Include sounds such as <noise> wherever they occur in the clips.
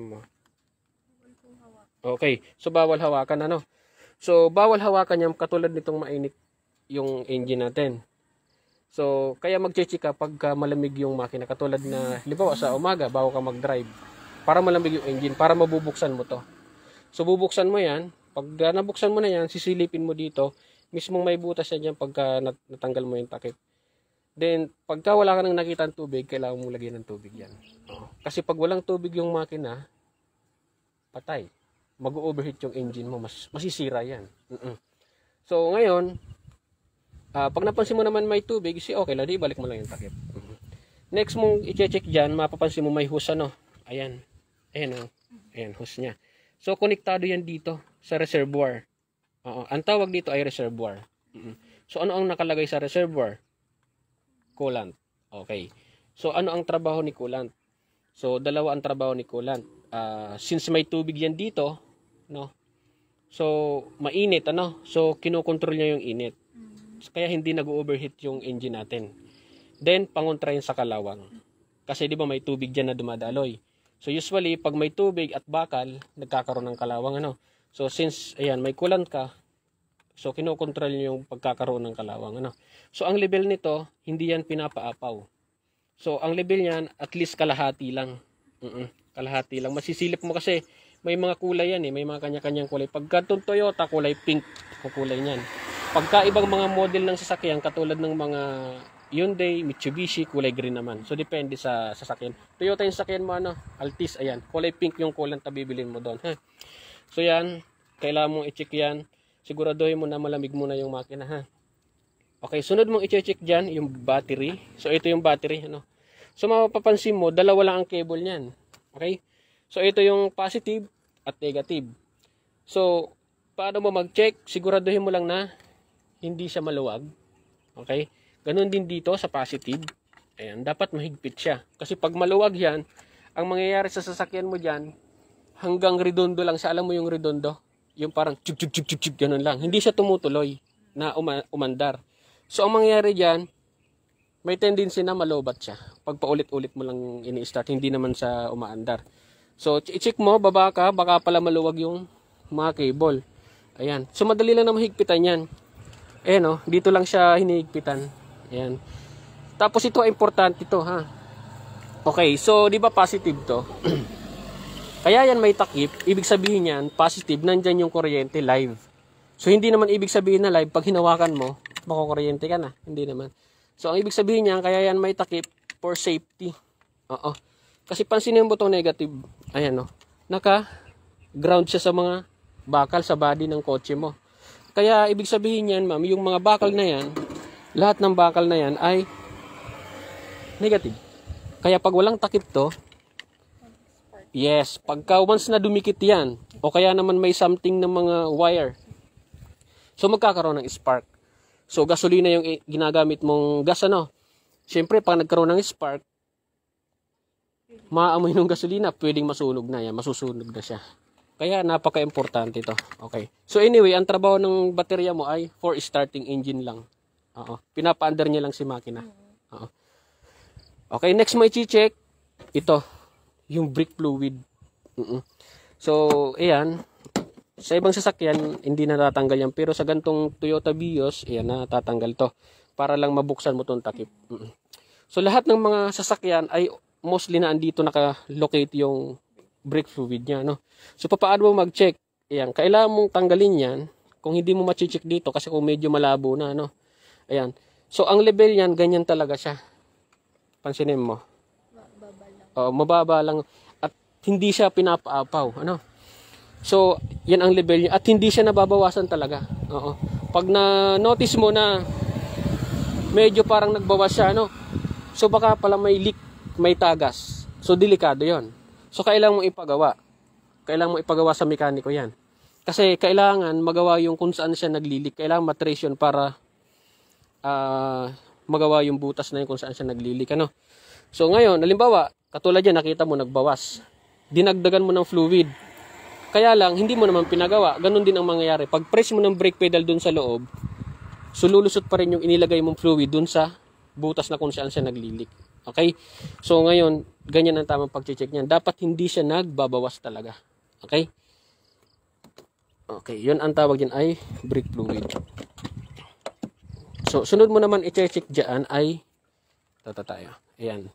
mo. Okay. So, bawal hawakan ano? So, bawal hawakan yung katulad nitong mainit yung engine natin. So, kaya mag-check ka pag malamig yung makina. Katulad na, halimbawa sa umaga, bago ka mag-drive. Para malamig yung engine, para mabubuksan mo to. So, bubuksan mo yan. Pag ah, nabuksan mo na yan, sisilipin mo dito. Mismong may butas yan dyan pagka natanggal mo yung takip. Then, pagka wala ka nang nakita ng tubig, kailangan mo lagyan ng tubig yan. Kasi pag walang tubig yung makina, patay. Mag-overheat yung engine mo. Mas, masisira yan. Mm-mm. So, ngayon, uh, pag napansin mo naman may tubig, si okay lang, di balik mo lang yung takip. Mm-hmm. Next mong i-check dyan, mapapansin mo may hose ano. Ayan. Ayan Oh. Ayan, hose niya. So, konektado yan dito sa reservoir. Oo. Ang tawag dito ay reservoir. Mm-hmm. So, ano ang nakalagay sa reservoir? coolant. Okay. So ano ang trabaho ni coolant? So dalawa ang trabaho ni coolant. Uh, ah, since may tubig yan dito, no? So mainit ano? So kinokontrol niya yung init. So, mm. kaya hindi nag-overheat yung engine natin. Then pangontra yun sa kalawang. Kasi di ba may tubig diyan na dumadaloy. So usually pag may tubig at bakal, nagkakaroon ng kalawang ano. So since ayan may coolant ka, So, kinokontrol niyo yung pagkakaroon ng kalawang. Ano? So, ang level nito, hindi yan pinapaapaw. So, ang level niyan, at least kalahati lang. Mm -mm, kalahati lang. Masisilip mo kasi may mga kulay yan eh. May mga kanya-kanyang kulay. Pagka Toyota, kulay pink o kulay niyan. Pagka ibang mga model ng sasakyan, katulad ng mga Hyundai, Mitsubishi, kulay green naman. So, depende sa sasakyan. Toyota yung sasakyan mo, ano, Altis, ayan. Kulay pink yung kulang tabibilin mo doon. So, yan. Kailangan mong i-check yan siguraduhin mo na malamig muna yung makina ha. Okay, sunod mong i-check dyan, yung battery. So, ito yung battery. Ano? So, mapapansin mo, dalawa lang ang cable niyan. Okay? So, ito yung positive at negative. So, paano mo mag-check? Siguraduhin mo lang na hindi siya maluwag. Okay? Ganun din dito sa positive. Ayan, dapat mahigpit siya. Kasi pag maluwag yan, ang mangyayari sa sasakyan mo dyan, hanggang redondo lang siya. Alam mo yung redondo? Yung parang chug chug chug chug chug ganun lang. Hindi siya tumutuloy na uma- umandar. So ang mangyayari diyan, may tendency na malobat siya. Pag paulit-ulit mo lang ini-start, hindi naman sa umaandar. So i check mo, baba ka, baka pala maluwag yung mga cable. Ayan. So madali lang na mahigpitan 'yan. Eh no, dito lang siya hinihigpitan. Ayan. Tapos ito ay importante ito ha. Okay, so 'di ba positive 'to? <clears throat> Kaya yan may takip, ibig sabihin yan, positive, nandyan yung kuryente live. So, hindi naman ibig sabihin na live, pag hinawakan mo, makukuryente ka na. Hindi naman. So, ang ibig sabihin niyan, kaya yan may takip for safety. Oo. Kasi pansin yung butong negative. Ayan, no. Oh. Naka-ground siya sa mga bakal sa body ng kotse mo. Kaya, ibig sabihin niyan, ma'am, yung mga bakal na yan, lahat ng bakal na yan ay negative. Kaya pag walang takip to, Yes, pagka once na dumikit yan, o kaya naman may something ng mga wire, so magkakaroon ng spark. So, gasolina yung ginagamit mong gas, ano? Siyempre, pag nagkaroon ng spark, maamoy ng gasolina, pwedeng masunog na yan, masusunog na siya. Kaya napaka-importante ito. Okay. So anyway, ang trabaho ng baterya mo ay for starting engine lang. Oo. Pinapa-under niya lang si makina. Oo. Okay, next mo i check ito yung brake fluid. Mm-mm. So, ayan. Sa ibang sasakyan, hindi na tatanggal yan. Pero sa gantong Toyota Vios, ayan na, tatanggal to. Para lang mabuksan mo tong takip. Mm-mm. So, lahat ng mga sasakyan ay mostly na andito nakalocate yung brake fluid niya. No? So, paano mo mag-check? Ayan, kailangan mong tanggalin yan kung hindi mo ma-check dito kasi kung medyo malabo na. No? Ayan. So, ang level niyan, ganyan talaga siya. Pansinin mo uh, mababa lang at hindi siya pinapaapaw ano so yan ang level niya at hindi siya nababawasan talaga oo pag na notice mo na medyo parang nagbawas siya ano so baka pala may leak may tagas so delikado yon so kailangan mo ipagawa kailangan mo ipagawa sa mekaniko yan kasi kailangan magawa yung kung saan siya naglilik kailangan matrace yun para uh, magawa yung butas na yun kung saan siya naglilik ano so ngayon halimbawa Katulad yan, nakita mo, nagbawas. Dinagdagan mo ng fluid. Kaya lang, hindi mo naman pinagawa. Ganun din ang mangyayari. Pag press mo ng brake pedal dun sa loob, sululusot pa rin yung inilagay mong fluid dun sa butas na kung saan siya naglilik. Okay? So, ngayon, ganyan ang tamang pag-check niyan. Dapat hindi siya nagbabawas talaga. Okay? Okay, yun ang tawag din ay brake fluid. So, sunod mo naman i-check dyan ay tata tayo. Ayan.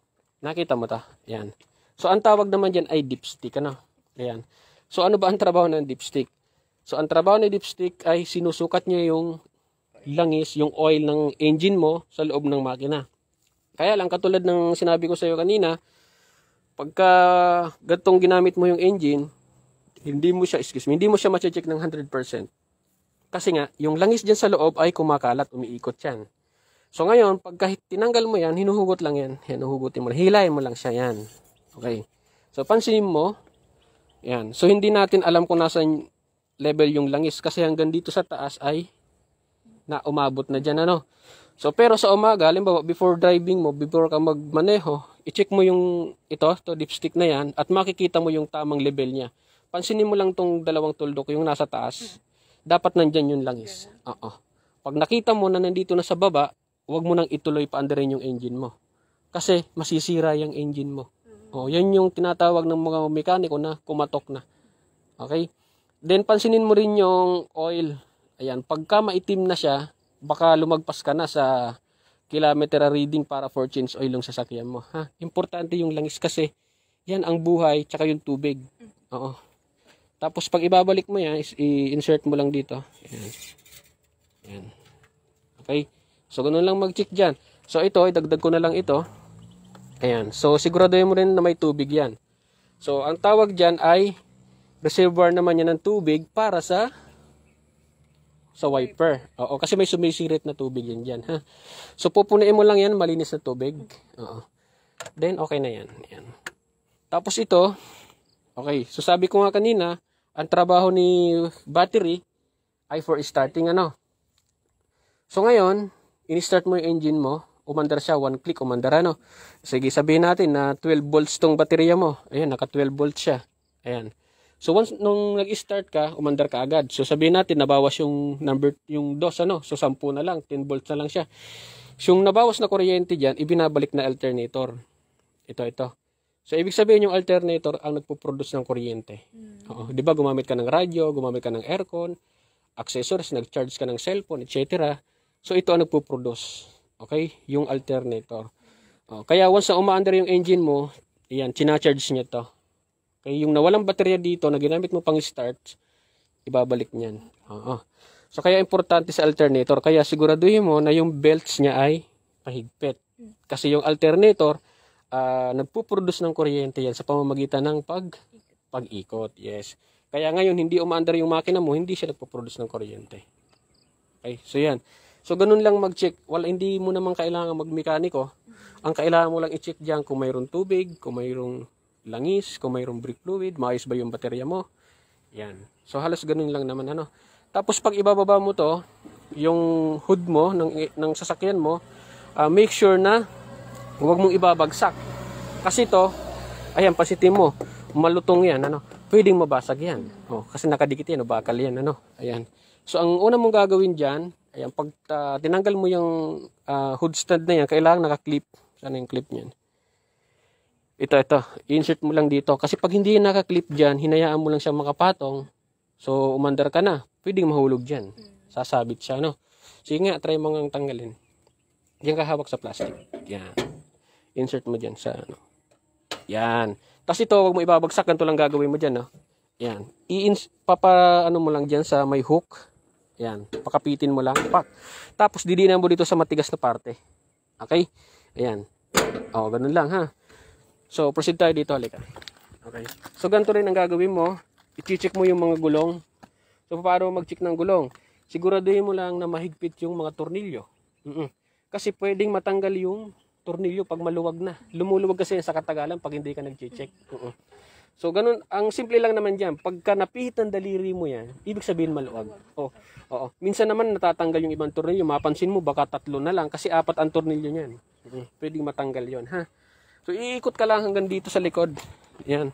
Nakita mo ta? Ayan. So, ang tawag naman dyan ay dipstick. Ano? Ayan. So, ano ba ang trabaho ng dipstick? So, ang trabaho ng dipstick ay sinusukat niya yung langis, yung oil ng engine mo sa loob ng makina. Kaya lang, katulad ng sinabi ko sa iyo kanina, pagka gatong ginamit mo yung engine, hindi mo siya, excuse me, hindi mo siya ma-check ng 100%. Kasi nga, yung langis dyan sa loob ay kumakalat, umiikot yan. So ngayon, pagka tinanggal mo yan, hinuhugot lang yan. Yan, huhugutin mo. Hilayin mo lang siya yan. Okay. So pansinin mo, yan. So hindi natin alam kung nasa level yung langis kasi hanggang dito sa taas ay na umabot na dyan ano. So pero sa umaga, halimbawa before driving mo, before ka magmaneho, i-check mo yung ito, to dipstick na yan at makikita mo yung tamang level niya. Pansinin mo lang tong dalawang tuldok yung nasa taas. Dapat nandyan yung langis. Oo. Pag nakita mo na nandito na sa baba, huwag mo nang ituloy pa andarin yung engine mo. Kasi masisira yung engine mo. O, oh, yan yung tinatawag ng mga mekaniko na kumatok na. Okay? Then, pansinin mo rin yung oil. Ayan, pagka maitim na siya, baka lumagpas ka na sa kilometer reading para for change oil yung sasakyan mo. Ha? Importante yung langis kasi yan ang buhay tsaka yung tubig. Oo. Tapos pag ibabalik mo yan, i-insert mo lang dito. Ayan. Ayan. Okay? So, ganun lang mag-check dyan. So, ito, idagdag ko na lang ito. Ayan. So, siguraduhin mo rin na may tubig yan. So, ang tawag dyan ay reservoir naman yan ng tubig para sa sa wiper. Oo, kasi may sumisirit na tubig yan dyan. Ha? So, pupunuin mo lang yan, malinis na tubig. Oo. Then, okay na yan. Ayan. Tapos ito, okay, so sabi ko nga kanina, ang trabaho ni battery ay for starting ano. So, ngayon, in-start mo yung engine mo, umandar siya, one click, umandar no? Sige, sabihin natin na 12 volts tong baterya mo. Ayan, naka 12 volts siya. Ayan. So once nung nag-start ka, umandar ka agad. So sabihin natin nabawas yung number yung dos ano, so 10 na lang, 10 volts na lang siya. So yung nabawas na kuryente diyan, ibinabalik na alternator. Ito ito. So ibig sabihin yung alternator ang nagpo-produce ng kuryente. Mm. Oo, 'di ba gumamit ka ng radio, gumamit ka ng aircon, accessories, nag-charge ka ng cellphone, etc. So ito ang nagpo-produce. Okay? Yung alternator. Oh, kaya once na umaandar yung engine mo, ayan, charge niya to. Okay, yung nawalang baterya dito na ginamit mo pang start, ibabalik niyan. Oo. Oh, So kaya importante sa alternator, kaya siguraduhin mo na yung belts niya ay pahigpit. Kasi yung alternator, uh, nagpo-produce ng kuryente yan sa pamamagitan ng pag pag-ikot. Yes. Kaya ngayon, hindi umaandar yung makina mo, hindi siya nagpo-produce ng kuryente. Okay, so yan. So, ganun lang mag-check. Wala hindi mo naman kailangan magmekaniko. Ang kailangan mo lang i-check diyan kung mayroong tubig, kung mayroong langis, kung mayroong brake fluid, maayos ba yung baterya mo. Yan. So, halos ganun lang naman ano. Tapos, pag ibababa mo to, yung hood mo, ng, ng sasakyan mo, uh, make sure na huwag mong ibabagsak. Kasi to, ayan, pasitin mo, malutong yan, ano, pwedeng mabasag yan. Oh, kasi nakadikit yan, o bakal yan, ano, ayan. So, ang una mong gagawin diyan, Ayan, pag uh, tinanggal mo yung uh, hood stand na yan, kailangan naka-clip. Sana yung clip niyan. Ito, ito. Insert mo lang dito. Kasi pag hindi yan naka-clip dyan, hinayaan mo lang siya makapatong. So, umandar ka na. Pwedeng mahulog dyan. Sasabit siya, no? Sige nga, try mo nga tanggalin. Diyan ka hawak sa plastic. Yan. Insert mo dyan sa ano. Yan. Tapos ito, wag mo ibabagsak. Ganito lang gagawin mo dyan, no? Yan. I-ins, papa, ano mo lang dyan sa may hook. Ayan, pakapitin mo lang. Pak. Tapos didiinan mo dito sa matigas na parte. Okay? Ayan. O, oh, ganun lang ha. So, proceed tayo dito. Halika. Okay. So, ganito rin ang gagawin mo. I-check mo yung mga gulong. So, paano mag-check ng gulong? Siguraduhin mo lang na mahigpit yung mga tornilyo. Mm -mm. Kasi pwedeng matanggal yung tornilyo pag maluwag na. Lumuluwag kasi sa katagalan pag hindi ka nag-check. Mm -mm. So, ganun, ang simple lang naman diyan, pagka napihit ng daliri mo yan, ibig sabihin maluwag. Oo, oh, oo. Minsan naman natatanggal yung ibang tornilyo, mapansin mo baka tatlo na lang kasi apat ang tornilyo niyan. Mm, pwedeng matanggal yon ha? So, iikot ka lang hanggang dito sa likod. Yan.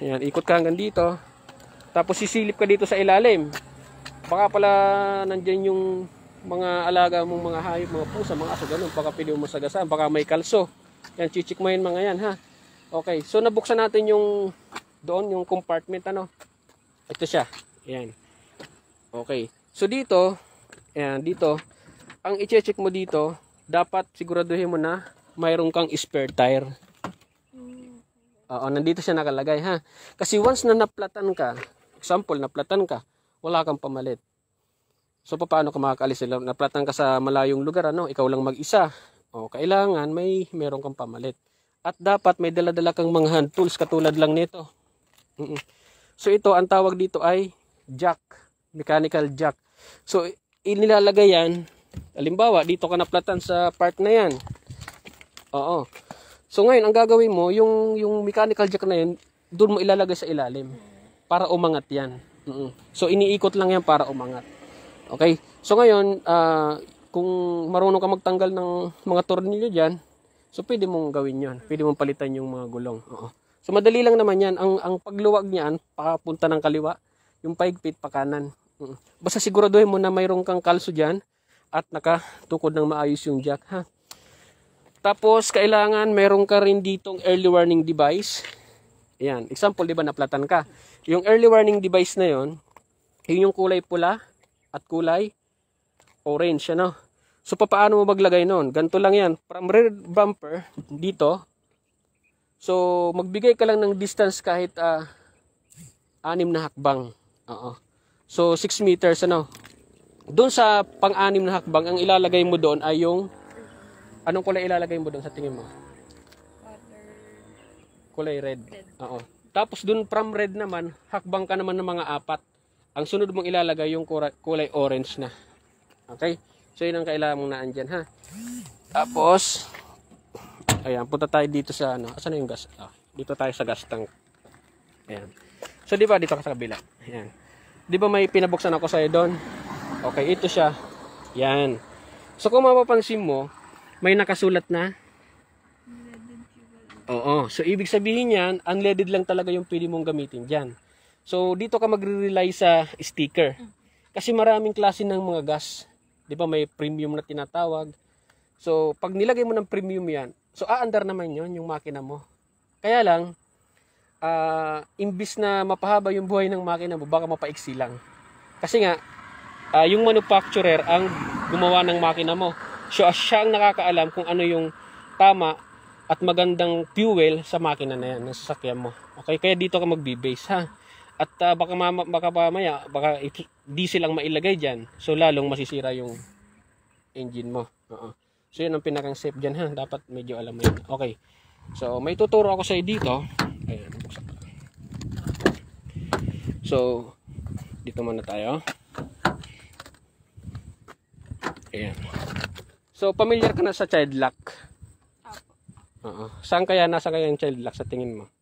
Yan, ikot ka hanggang dito. Tapos sisilip ka dito sa ilalim. Baka pala nandiyan yung mga alaga mong mga hayop, mga pusa, mga aso, ganun. Baka pili mo sagasaan, baka may kalso. Yan, chichikmayin mga yan, ha? Okay, so nabuksan natin yung doon, yung compartment, ano. Ito siya. Ayan. Okay. So dito, ayan, dito, ang i-check mo dito, dapat siguraduhin mo na mayroon kang spare tire. Mm. Oo, nandito siya nakalagay ha. Kasi once na naplatan ka, example, naplatan ka, wala kang pamalit. So paano ka makakaalis? Naplatan ka sa malayong lugar, ano? Ikaw lang mag-isa. O, kailangan may meron kang pamalit. At dapat may dala-dala kang mga hand tools katulad lang nito. Mm So ito ang tawag dito ay jack, mechanical jack. So inilalagay yan, halimbawa dito ka naplatan sa part na yan. Oo. So ngayon ang gagawin mo, yung yung mechanical jack na yan, doon mo ilalagay sa ilalim para umangat yan. Mm So iniikot lang yan para umangat. Okay? So ngayon, uh, kung marunong ka magtanggal ng mga tornilyo diyan, So pwede mong gawin 'yon. Pwede mong palitan yung mga gulong. Oo. So madali lang naman 'yan. Ang ang pagluwag niyan papunta ng kaliwa, yung paigpit pa kanan. Mm. Basta siguraduhin mo na mayroong kang kalso diyan at nakatukod ng maayos yung jack ha. Tapos kailangan meron ka rin ditong early warning device. Ayan, example 'di ba naplatan ka. Yung early warning device na 'yon, yun yung kulay pula at kulay orange ano. So, paano mo maglagay noon? Ganito lang yan. From rear bumper, dito. So, magbigay ka lang ng distance kahit uh, anim na hakbang. Oo. So, 6 meters, ano? Doon sa pang-anim na hakbang, ang ilalagay mo doon ay yung... Anong kulay ilalagay mo doon sa tingin mo? Kulay red. red. Oo. Tapos doon from red naman, hakbang ka naman ng mga apat. Ang sunod mong ilalagay yung kulay orange na. Okay? So yun ang kailangan mong naandyan ha. Tapos, ayan, punta tayo dito sa ano. Asan na yung gas? Ah, dito tayo sa gas tank. Ayan. So di ba dito ka sa kabila? Ayan. Di ba may pinabuksan ako sa'yo doon? Okay, ito siya. Yan. So kung mapapansin mo, may nakasulat na. Oo. So ibig sabihin yan, unleaded lang talaga yung pwede mong gamitin dyan. So dito ka magre-rely sa sticker. Kasi maraming klase ng mga gas 'Di ba may premium na tinatawag? So, pag nilagay mo ng premium 'yan, so aandar naman 'yon yung makina mo. Kaya lang uh, imbis na mapahaba yung buhay ng makina mo, baka mapaiksi lang. Kasi nga uh, yung manufacturer ang gumawa ng makina mo. So, siya ang nakakaalam kung ano yung tama at magandang fuel sa makina na yan, na sasakyan mo. Okay, kaya dito ka magbe-base ha. At uh, baka, mama, baka mamaya, baka diesel ang mailagay diyan. So, lalong masisira yung engine mo. Uh -uh. So, yun ang pinakang safe diyan ha. Dapat medyo alam mo yun. Okay. So, may tuturo ako sa dito. Ayun, So, dito muna tayo. Ayan. So, familiar ka na sa child lock? Opo. Uh -uh. Saan kaya nasa kaya yung child lock sa tingin mo?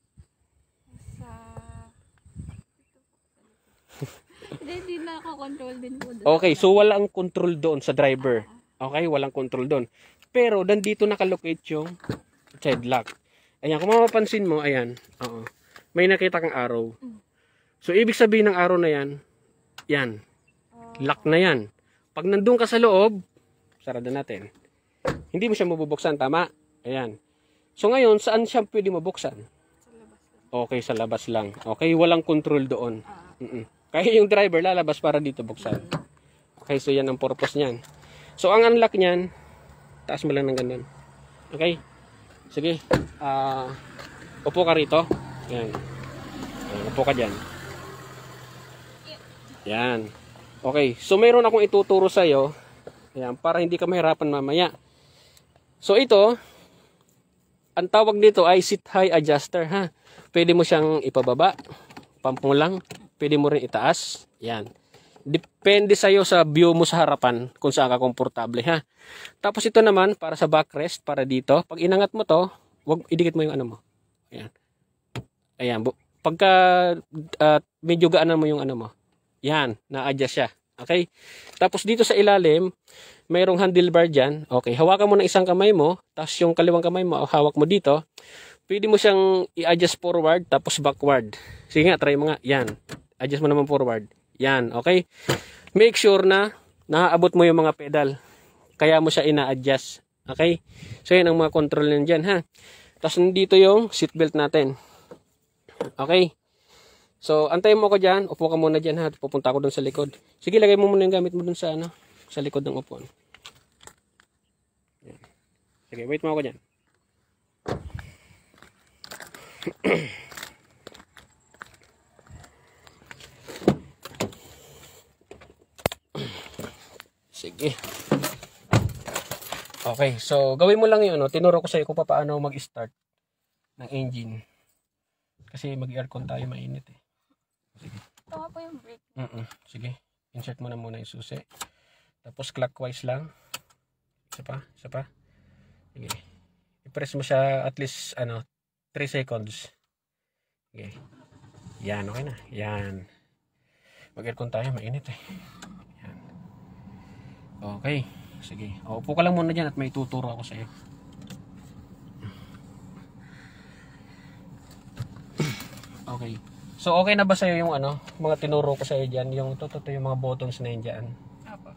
Hindi na ako control din po. Doon. Okay, so wala ang control doon sa driver. Okay, walang control doon. Pero nandito nakalocate yung headlock. Ayan, kung mapapansin mo, ayan, oo. May nakita kang arrow. So ibig sabihin ng arrow na 'yan, 'yan. Lock na 'yan. Pag nandoon ka sa loob, sarado natin. Hindi mo siya mabubuksan, tama? Ayan. So ngayon, saan siya pwede mabuksan? Sa labas. lang. Okay, sa labas lang. Okay, walang control doon. Uh -huh. Ah. Mm -mm. Kaya yung driver lalabas para dito buksan. Okay, so yan ang purpose niyan. So ang unlock niyan, taas mo lang ng ganyan. Okay? Sige. Uh, upo ka rito. Yan. Ayan, upo ka dyan. Yan. Okay. So meron akong ituturo sa'yo. Ayan, para hindi ka mahirapan mamaya. So ito, ang tawag dito ay sit high adjuster ha. Pwede mo siyang ipababa, pampulang pwede mo rin itaas. Yan. Depende sa'yo sa view mo sa harapan kung saan ka komportable ha. Tapos ito naman para sa backrest, para dito. Pag inangat mo to, wag idikit mo yung ano mo. Ayan. Ayan. Pagka uh, medyo gaanan mo yung ano mo. Yan. Na-adjust siya. Okay? Tapos dito sa ilalim, mayroong handlebar dyan. Okay, hawakan mo ng isang kamay mo, tapos yung kaliwang kamay mo, hawak mo dito. Pwede mo siyang i-adjust forward, tapos backward. Sige nga, try mo nga. Yan adjust mo naman forward. Yan, okay? Make sure na naaabot mo yung mga pedal. Kaya mo siya ina-adjust. Okay? So, yan ang mga control nyo ha? Tapos, nandito yung seatbelt natin. Okay? So, antayin mo ako dyan. Upo ka muna dyan, ha? Pupunta ako dun sa likod. Sige, lagay mo muna yung gamit mo dun sa, ano, sa likod ng upuan. Sige, wait mo ako dyan. <clears throat> Sige. Okay, so gawin mo lang yun. No? Tinuro ko sa iyo kung paano mag-start ng engine. Kasi mag-aircon tayo mainit eh. Sige. Tama po yung brake. Mm -mm. Sige. Insert mo na muna yung susi. Tapos clockwise lang. Isa pa, isa pa. Sige. I-press mo siya at least ano 3 seconds. Okay. Yan, okay na. Yan. Mag-aircon tayo, mainit eh. Okay. Sige. Upo ka lang muna dyan at may tuturo ako sa iyo. Okay. So okay na ba sa iyo yung ano, mga tinuro ko sa iyo diyan, yung totoo yung mga buttons na yan diyan.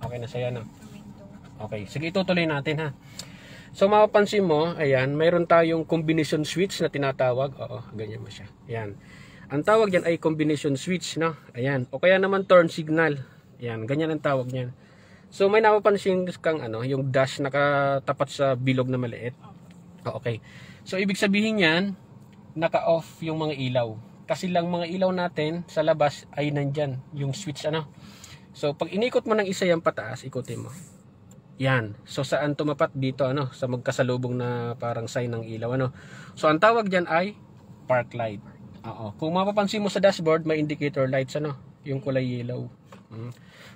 Okay na sa iyo, na. Okay. Sige, itutuloy natin ha. So mapapansin mo, ayan, mayroon tayong combination switch na tinatawag. Oo, ganyan mo siya. Ayan. Ang tawag diyan ay combination switch, no? Ayan. O kaya naman turn signal. Ayan, ganyan ang tawag niyan. So may napapansin kang ano, yung dash nakatapat sa bilog na maliit. Oh, okay. So ibig sabihin niyan, naka-off yung mga ilaw. Kasi lang mga ilaw natin sa labas ay nandyan yung switch ano. So pag inikot mo ng isa yan pataas, ikutin mo. Yan. So saan tumapat dito ano, sa magkasalubong na parang sign ng ilaw ano. So ang tawag diyan ay park light. Oo. Kung mapapansin mo sa dashboard, may indicator lights ano, yung kulay yellow. Mm.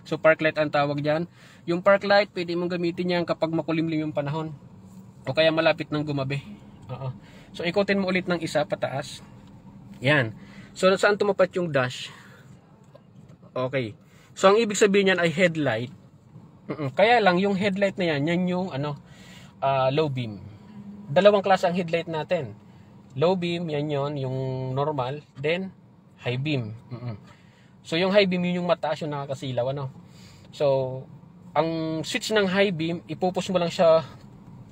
So park light ang tawag dyan. Yung park light, pwede mong gamitin yan kapag makulimlim yung panahon. O kaya malapit ng gumabi. Uh -oh. So ikutin mo ulit ng isa pataas. Yan. So saan tumapat yung dash? Okay. So ang ibig sabihin niyan ay headlight. Uh -uh. Kaya lang yung headlight na yan, yan yung ano, uh, low beam. Dalawang klase ang headlight natin. Low beam, yan yon yung normal. Then, high beam. mm Uh So yung high beam yun yung mataas yung nakakasilaw ano. So ang switch ng high beam, ipopost mo lang siya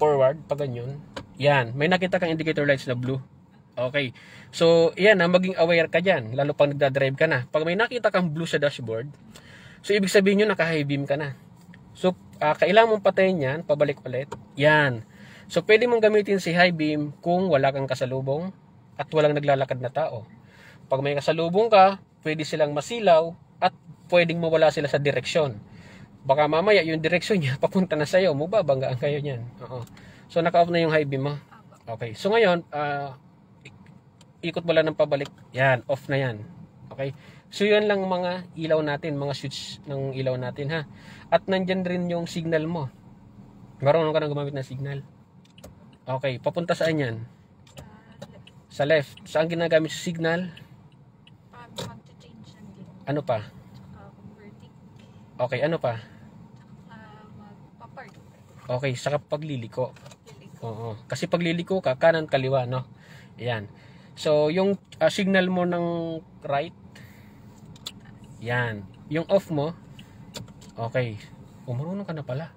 forward pag ganyan. Yan, may nakita kang indicator lights na blue. Okay. So, yan na, maging aware ka dyan. Lalo pag nagdadrive ka na. Pag may nakita kang blue sa dashboard, so ibig sabihin yun, naka-high beam ka na. So, uh, kailangan mong patayin yan, pabalik ulit. Yan. So, pwede mong gamitin si high beam kung wala kang kasalubong at walang naglalakad na tao. Pag may kasalubong ka, pwede silang masilaw at pwedeng mawala sila sa direksyon. Baka mamaya yung direksyon niya <laughs> papunta na sa iyo, mababanggaan kayo niyan. Oo. So naka-off na yung high beam mo. Okay. So ngayon, uh, ikot mo lang ng pabalik. Yan, off na yan. Okay? So yun lang mga ilaw natin, mga switch ng ilaw natin ha. At nandyan rin yung signal mo. Marunong ka nang gumamit ng signal. Okay, papunta saan yan? Sa left. Saan ginagamit yung signal? Ano pa? Ah, okay, ano pa? Saka ah, magpa-park. Okay, saka pagliliko. Liliko. Oo. Kasi pagliliko ka, kanan kaliwa, no? Ayan. So, yung uh, signal mo ng right, yan. Yung off mo, okay. O, oh, ka na pala.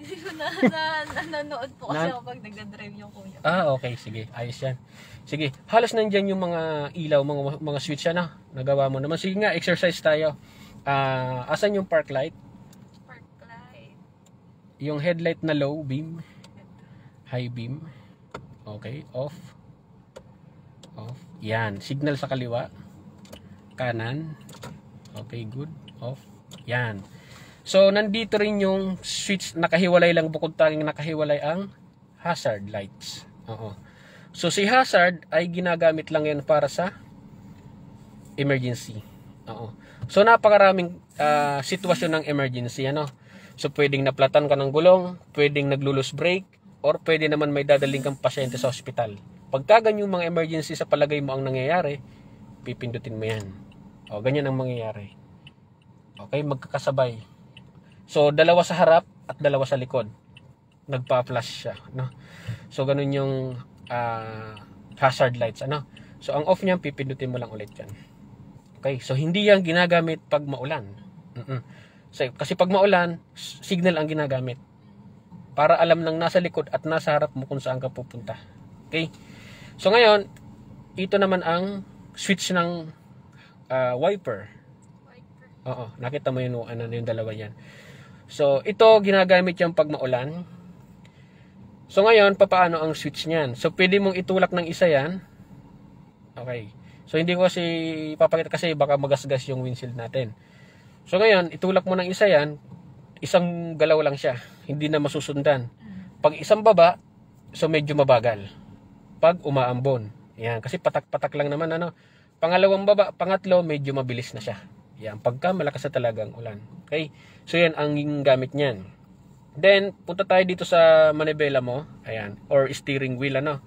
Hindi <laughs> ko na, na, nanonood po kasi na, ako pag nagdadrive yung kuya. Ah, okay. Sige. Ayos yan. Sige, halos nandiyan yung mga ilaw, mga, mga switch na ano? nagawa mo naman. Sige nga, exercise tayo. Uh, asan yung park light? Park light. Yung headlight na low beam. High beam. Okay, off. Off. Yan, signal sa kaliwa. Kanan. Okay, good. Off. Yan. So, nandito rin yung switch, nakahiwalay lang bukod tanging nakahiwalay ang hazard lights. Oo. So si hazard ay ginagamit lang yan para sa emergency. Oo. So napakaraming uh, sitwasyon ng emergency ano. So pwedeng naplatan ka ng gulong, pwedeng naglulus brake, or pwede naman may dadaling kang pasyente sa ospital. Pagka yung mga emergency sa palagay mo ang nangyayari, pipindutin mo yan. O, ganyan ang mangyayari. Okay, magkakasabay. So, dalawa sa harap at dalawa sa likod. Nagpa-flash siya. No? So, ganun yung uh, hazard lights. Ano? So, ang off niyan, pipindutin mo lang ulit yan. Okay? So, hindi yan ginagamit pag maulan. Mm -mm. So, kasi pag maulan, signal ang ginagamit. Para alam lang nasa likod at nasa harap mo kung saan ka pupunta. Okay? So, ngayon, ito naman ang switch ng uh, wiper. wiper. Oo, nakita mo yun, ano, yung dalawa yan. So, ito ginagamit yan pag maulan. So ngayon, papaano ang switch niyan? So pwede mong itulak ng isa yan. Okay. So hindi ko kasi papakita kasi baka magasgas yung windshield natin. So ngayon, itulak mo ng isa yan, isang galaw lang siya. Hindi na masusundan. Pag isang baba, so medyo mabagal. Pag umaambon. Yan, kasi patak-patak lang naman ano. Pangalawang baba, pangatlo, medyo mabilis na siya. Yan, pagka malakas na talagang ulan. Okay? So yan ang gamit niyan. Then, punta tayo dito sa manibela mo. Ayan. Or steering wheel, ano.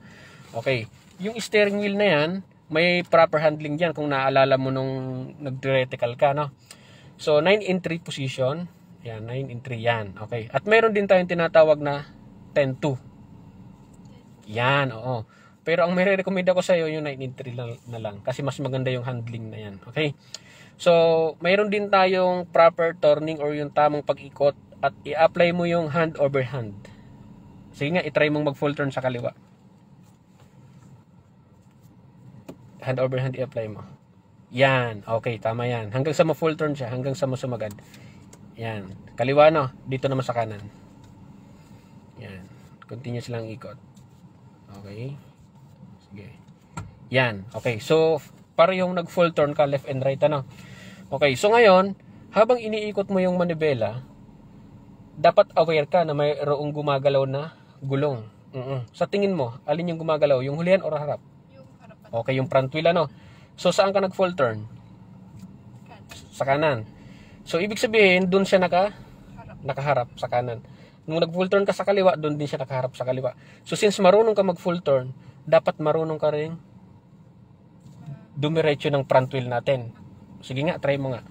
Okay. Yung steering wheel na yan, may proper handling dyan kung naalala mo nung nag-theoretical ka, no. So, 9 in 3 position. Ayan, 9 in 3 yan. Okay. At meron din tayong tinatawag na 10-2. Yan, oo. Pero ang may recommend ako sa iyo yung 9 in 3 lang, na lang kasi mas maganda yung handling na yan. Okay? So, mayroon din tayong proper turning or yung tamang pag-ikot at i-apply mo yung hand over hand. Sige nga, itry mong mag full turn sa kaliwa. Hand over hand i-apply mo. Yan, okay, tama yan. Hanggang sa ma-full turn siya, hanggang sa masumagad. Yan, kaliwa no, dito naman sa kanan. Yan, Continue lang ikot. Okay, sige. Yan, okay, so para yung nag-full turn ka left and right ano. Okay, so ngayon, habang iniikot mo yung manibela, dapat aware ka na mayroong gumagalaw na gulong. Mm-mm. Sa tingin mo, alin yung gumagalaw? Yung hulihan o harap? Yung harap. Okay, yung front wheel ano. So, saan ka nag-full turn? Kanan. Sa kanan. So, ibig sabihin, doon siya naka, harap. nakaharap sa kanan. Nung nag-full turn ka sa kaliwa, doon din siya nakaharap sa kaliwa. So, since marunong ka mag-full turn, dapat marunong ka rin dumiretso ng front wheel natin. Sige nga, try mo nga.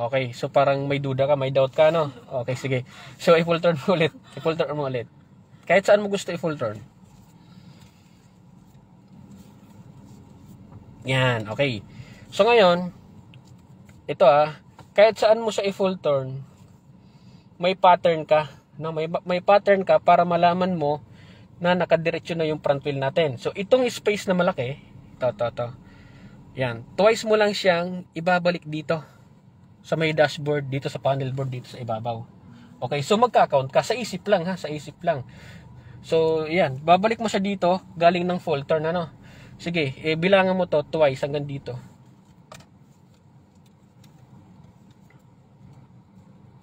Okay, so parang may duda ka, may doubt ka, no? Okay, sige. So, i-full turn mo ulit. I-full turn mo ulit. Kahit saan mo gusto i-full turn. Yan, okay. So, ngayon, ito ah, kahit saan mo sa i-full turn, may pattern ka. No? May, may pattern ka para malaman mo na nakadiretso na yung front wheel natin. So, itong space na malaki, to, to, to. Yan. Twice mo lang siyang ibabalik dito sa may dashboard, dito sa panel board, dito sa ibabaw. Okay, so magka-count ka sa isip lang ha, sa isip lang. So, yan, babalik mo siya dito, galing ng folder na no. Sige, eh, bilangan mo to twice hanggang dito.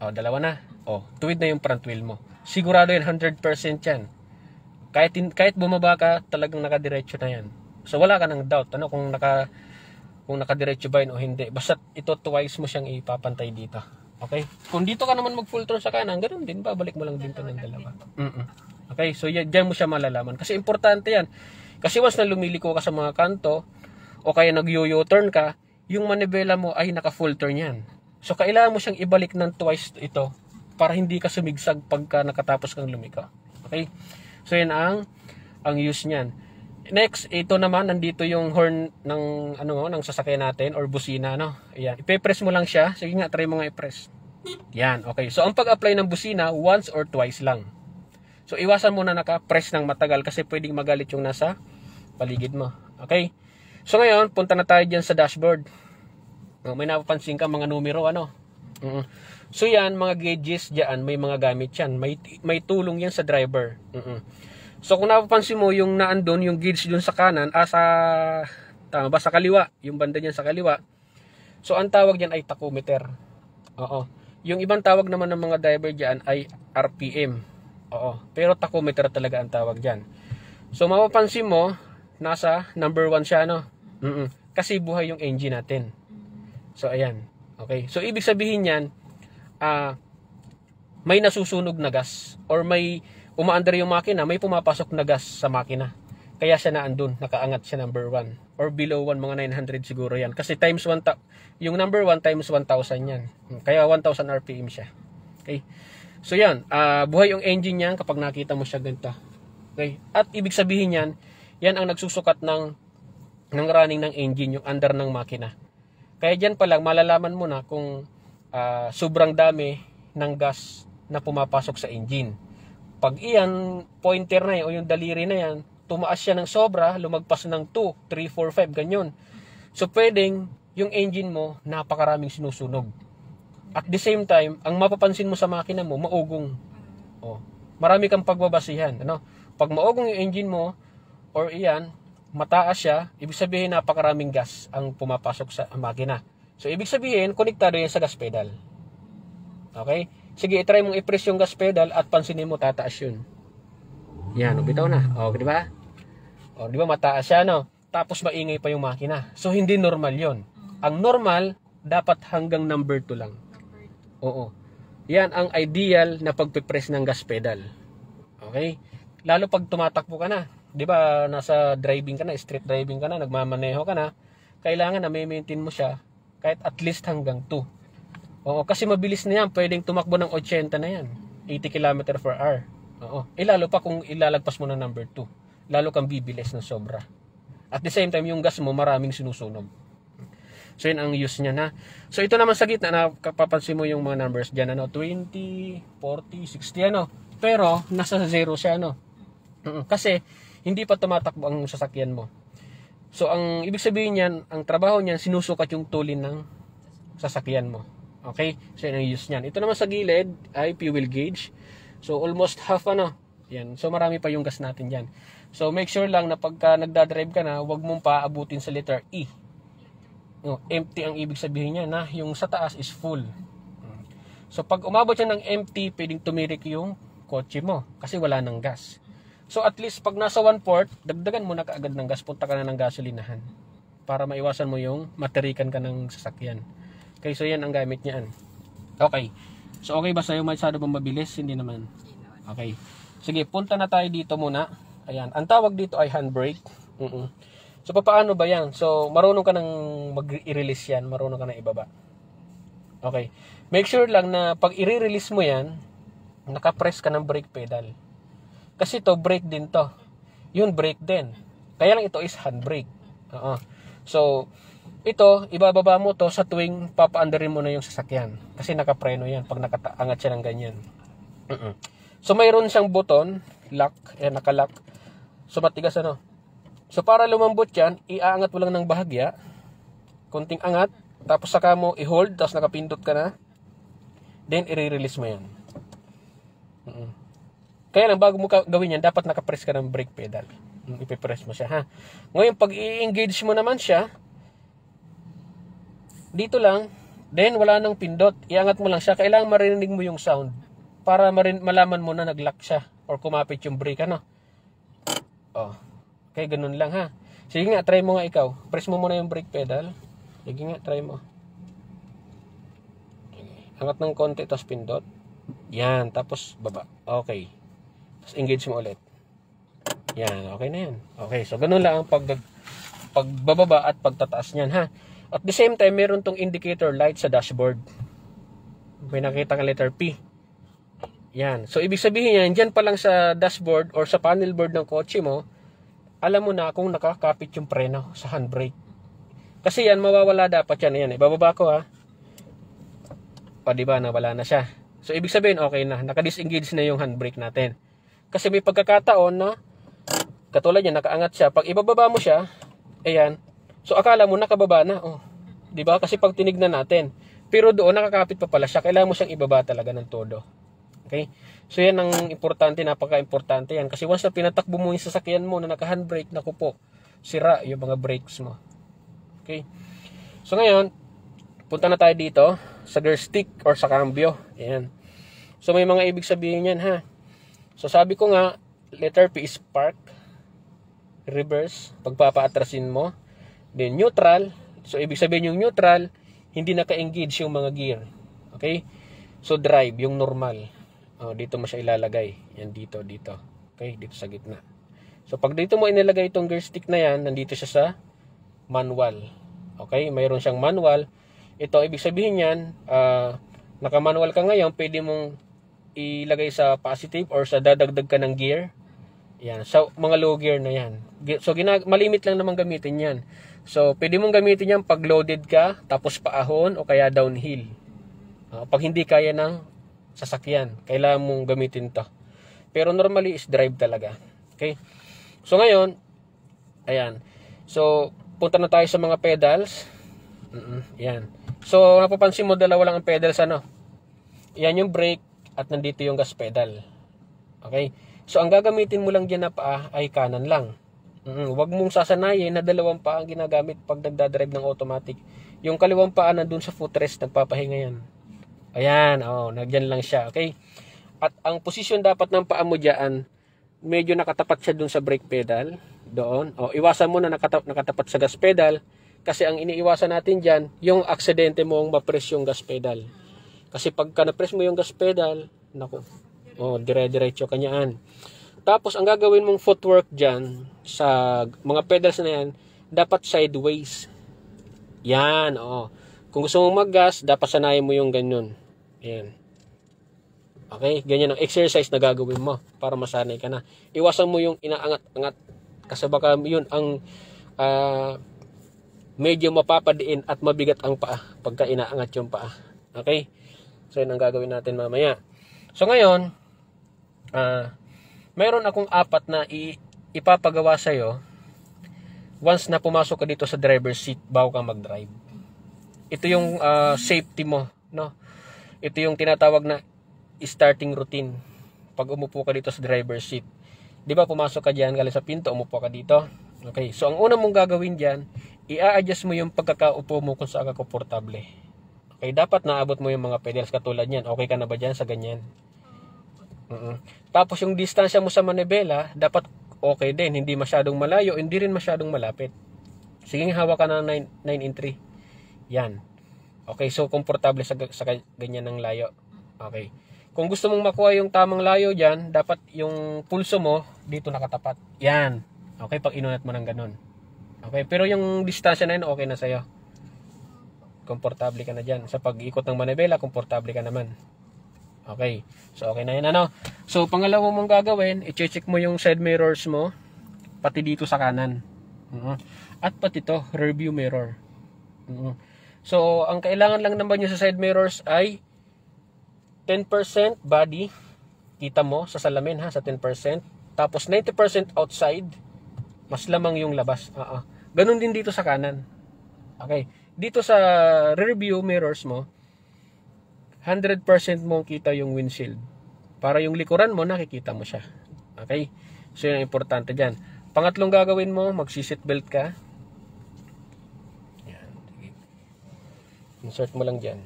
Oh, dalawa na. Oh, tuwid na yung front wheel mo. Sigurado yan, 100% yan. Kahit, kahit bumaba ka, talagang nakadiretso na yan. So, wala ka ng doubt, ano, kung naka kung nakadiretso ba yun o hindi. Basta ito twice mo siyang ipapantay dito. Okay? Kung dito ka naman mag full turn sa kanan, ganun din, babalik mo lang dito to ng dalawa. Mm -mm. Okay? So, yan, dyan mo siya malalaman. Kasi importante yan. Kasi once na lumiliko ka sa mga kanto, o kaya nag yo turn ka, yung manibela mo ay naka full turn yan. So, kailangan mo siyang ibalik ng twice ito para hindi ka sumigsag pagka nakatapos kang lumiko. Okay? So, yan ang, ang use niyan. Next, ito naman nandito yung horn ng ano mo, ng sasakyan natin or busina, no. Ayan, ipe-press mo lang siya. Sige nga, try mo nga i-press. Yan, okay. So ang pag-apply ng busina once or twice lang. So iwasan mo na naka-press ng matagal kasi pwedeng magalit yung nasa paligid mo. Okay? So ngayon, punta na tayo diyan sa dashboard. Oh, may napapansin ka mga numero ano? Mm-mm. So yan, mga gauges diyan, may mga gamit yan. May may tulong yan sa driver. Mm-mm. So kung napapansin mo yung naandon yung gauge dun sa kanan, ah, sa, tama ba, sa kaliwa, yung banda niyan sa kaliwa. So ang tawag niyan ay tachometer. Oo. Yung ibang tawag naman ng mga diver diyan ay RPM. Oo. Pero tachometer talaga ang tawag diyan. So mapapansin mo, nasa number 1 siya, no? Mm, mm Kasi buhay yung engine natin. So ayan. Okay. So ibig sabihin niyan, ah, uh, may nasusunog na gas or may umaandar yung makina, may pumapasok na gas sa makina. Kaya siya na andun, nakaangat siya number 1. Or below 1, mga 900 siguro yan. Kasi times 1, yung number 1 times 1,000 yan. Kaya 1,000 RPM siya. Okay? So yan, uh, buhay yung engine niyan kapag nakita mo siya ganito. Okay? At ibig sabihin yan, yan ang nagsusukat ng, ng running ng engine, yung under ng makina. Kaya dyan pa lang, malalaman mo na kung uh, sobrang dami ng gas na pumapasok sa engine. Pag iyan, pointer na yan, eh, o yung daliri na yan, tumaas siya ng sobra, lumagpas ng 2, 3, 4, 5, ganyan. So, pwedeng yung engine mo, napakaraming sinusunog. At the same time, ang mapapansin mo sa makina mo, maugong. O, marami kang pagbabasihan. Ano? Pag maugong yung engine mo, or iyan, mataas siya, ibig sabihin napakaraming gas ang pumapasok sa makina. So, ibig sabihin, konektado yan sa gas pedal. Okay? Sige, itry mong i-press yung gas pedal at pansinin mo tataas yun. Yan, oh, bitaw na. O, oh, di ba? O, oh, di ba mataas siya, no? Tapos maingay pa yung makina. So, hindi normal yon. Ang normal, dapat hanggang number 2 lang. Oo. Yan ang ideal na pagpipress ng gas pedal. Okay? Lalo pag tumatakbo ka na, 'di ba? Nasa driving ka na, street driving ka na, nagmamaneho ka na, kailangan na may maintain mo siya kahit at least hanggang 2. Oo, kasi mabilis na yan. Pwedeng tumakbo ng 80 na yan. 80 km per hour. Oo. Eh, lalo pa kung ilalagpas mo na number 2. Lalo kang bibilis ng sobra. At the same time, yung gas mo maraming sinusunog. So, yun ang use niya na. So, ito naman sa gitna, napapansin mo yung mga numbers dyan, ano, 20, 40, 60, ano. Pero, nasa zero siya, ano. Kasi, hindi pa tumatakbo ang sasakyan mo. So, ang ibig sabihin niyan, ang trabaho niyan, sinusukat yung tulin ng sasakyan mo. Okay? So, yun ang use niyan. Ito naman sa gilid ay fuel gauge. So, almost half ano. Yan. So, marami pa yung gas natin dyan. So, make sure lang na pagka nagdadrive ka na, huwag mong paabutin sa letter E. No, empty ang ibig sabihin niya na yung sa taas is full. So, pag umabot siya ng empty, pwedeng tumirik yung kotse mo kasi wala ng gas. So, at least pag nasa one port, dagdagan mo na kaagad ng gas, punta ka na ng gasolinahan para maiwasan mo yung materikan ka ng sasakyan so yan ang gamit niyan. Ano. Okay. So okay ba sa'yo masyado bang mabilis? Hindi naman. Okay. Sige, punta na tayo dito muna. Ayan. Ang tawag dito ay handbrake. Mm -mm. So paano ba yan? So marunong ka nang mag-release yan. Marunong ka nang ibaba. Okay. Make sure lang na pag i-release mo yan, nakapress ka ng brake pedal. Kasi to brake din to. Yun brake din. Kaya lang ito is handbrake. Oo. Uh -huh. So ito, ibababa mo to sa tuwing papaandarin mo na yung sasakyan. Kasi nakapreno yan pag nakataangat siya ng ganyan. So, mayroon siyang button, lock, eh, nakalock. So, matigas ano. So, para lumambot yan, iaangat mo lang ng bahagya. Kunting angat. Tapos, saka mo i-hold. Tapos, nakapindot ka na. Then, i-release mo yan. Kaya lang, bago mo gawin yan, dapat nakapress ka ng brake pedal. Mm, ipipress mo siya, ha? Ngayon, pag i-engage mo naman siya, dito lang, then wala nang pindot. Iangat mo lang siya. Kailangan marinig mo yung sound para marin malaman mo na nag-lock siya or kumapit yung brake ano. Oh. Okay, ganun lang ha. Sige nga, try mo nga ikaw. Press mo muna yung brake pedal. Sige nga, try mo. Angat ng konti, tapos pindot. Yan, tapos baba. Okay. Tapos engage mo ulit. Yan, okay na yan. Okay, so ganun lang ang pag pagbababa at pagtataas niyan ha. At the same time, meron tong indicator light sa dashboard. May nakita ka letter P. Yan. So, ibig sabihin yan, dyan pa lang sa dashboard or sa panel board ng kotse mo, alam mo na kung nakakapit yung preno sa handbrake. Kasi yan, mawawala dapat yan. Yan, ibababa ko ha. O, diba, nawala na siya. So, ibig sabihin, okay na. Naka-disengage na yung handbrake natin. Kasi may pagkakataon na, katulad yan, nakaangat siya. Pag ibababa mo siya, ayan, So akala mo nakababa na, oh. 'Di ba? Kasi pag tinignan natin, pero doon nakakapit pa pala siya. Kailangan mo siyang ibaba talaga ng todo. Okay? So yan ang importante, napaka-importante yan. Kasi once na pinatakbo mo yung sasakyan mo na naka-handbrake, naku po, sira yung mga brakes mo. Okay? So ngayon, punta na tayo dito sa gear stick or sa cambio. Ayan. So may mga ibig sabihin yan ha. So sabi ko nga, letter P is park, reverse, pagpapaatrasin mo. Then neutral, so ibig sabihin yung neutral, hindi naka-engage yung mga gear. Okay? So drive, yung normal. Oh, dito mo siya ilalagay. Yan dito, dito. Okay, dito sa gitna. So pag dito mo inilagay itong gear stick na yan, nandito siya sa manual. Okay, mayroon siyang manual. Ito, ibig sabihin yan, uh, ah, naka-manual ka ngayon, pwede mong ilagay sa positive or sa dadagdag ka ng gear yan, so mga low gear na yan. So ginag malimit lang naman gamitin yan. So pwede mong gamitin yan pag loaded ka, tapos paahon o kaya downhill. Uh, pag hindi kaya ng sasakyan, kailangan mong gamitin to. Pero normally is drive talaga. Okay? So ngayon, ayan. So punta na tayo sa mga pedals. Mm-mm, yan. So napapansin mo dalawa lang ang pedals ano. Yan yung brake at nandito yung gas pedal. Okay? So, ang gagamitin mo lang dyan na paa ay kanan lang. Mm, huwag mong sasanayin na dalawang paa ang ginagamit pag nagdadrive ng automatic. Yung kaliwang paa nandun sa footrest, nagpapahinga yan. Ayan, oh, nagdyan lang siya, okay? At ang posisyon dapat ng paa mo dyan, medyo nakatapat siya dun sa brake pedal. Doon. O, oh, iwasan mo na nakatap, nakatapat sa gas pedal. Kasi ang iniiwasan natin dyan, yung aksidente mong mapress yung gas pedal. Kasi pagka na-press mo yung gas pedal, naku, o, oh, dire-diretso kanyaan. Tapos, ang gagawin mong footwork diyan sa mga pedals na yan, dapat sideways. Yan, oh. Kung gusto mong mag-gas, dapat sanayin mo yung ganyan. 'Yan. Okay, ganyan ang exercise na gagawin mo para masanay ka na. Iwasan mo yung inaangat-angat kasi baka yun ang uh, medyo mapapadiin at mabigat ang paa pagka inaangat yung paa. Okay? So 'yan ang gagawin natin mamaya. So ngayon, uh, ah, meron akong apat na i- ipapagawa iyo once na pumasok ka dito sa driver seat bago ka mag-drive. Ito yung uh, safety mo, no? Ito yung tinatawag na starting routine. Pag umupo ka dito sa driver seat. 'Di ba pumasok ka diyan galing sa pinto, umupo ka dito. Okay, so ang una mong gagawin diyan, i-adjust mo yung pagkakaupo mo kung saan ka komportable. Okay, dapat naabot mo yung mga pedals katulad niyan. Okay ka na ba diyan sa ganyan? uh Tapos yung distansya mo sa manibela, dapat okay din. Hindi masyadong malayo, hindi rin masyadong malapit. Sige, hawakan ng 9, 9 in 3. Yan. Okay, so komportable sa, sa ganyan ng layo. Okay. Kung gusto mong makuha yung tamang layo dyan, dapat yung pulso mo dito nakatapat. Yan. Okay, pag inunat mo ng ganun. Okay, pero yung distansya na yun, okay na sa'yo. Komportable ka na dyan. Sa pag-ikot ng manibela, komportable ka naman. Okay. So, okay na yan. Ano? So, pangalawa mong gagawin, i-check mo yung side mirrors mo, pati dito sa kanan. Uh mm-hmm. -huh. At pati to, rear view mirror. Uh mm-hmm. -huh. So, ang kailangan lang naman nyo sa side mirrors ay 10% body, kita mo sa salamin ha, sa 10%. Tapos 90% outside, mas lamang yung labas. Uh ah, -huh. Ah. Ganun din dito sa kanan. Okay. Dito sa rear view mirrors mo, 100% mo kita yung windshield. Para yung likuran mo, nakikita mo siya. Okay? So, yung importante dyan. Pangatlong gagawin mo, magsiseatbelt ka. Yan. Insert mo lang dyan.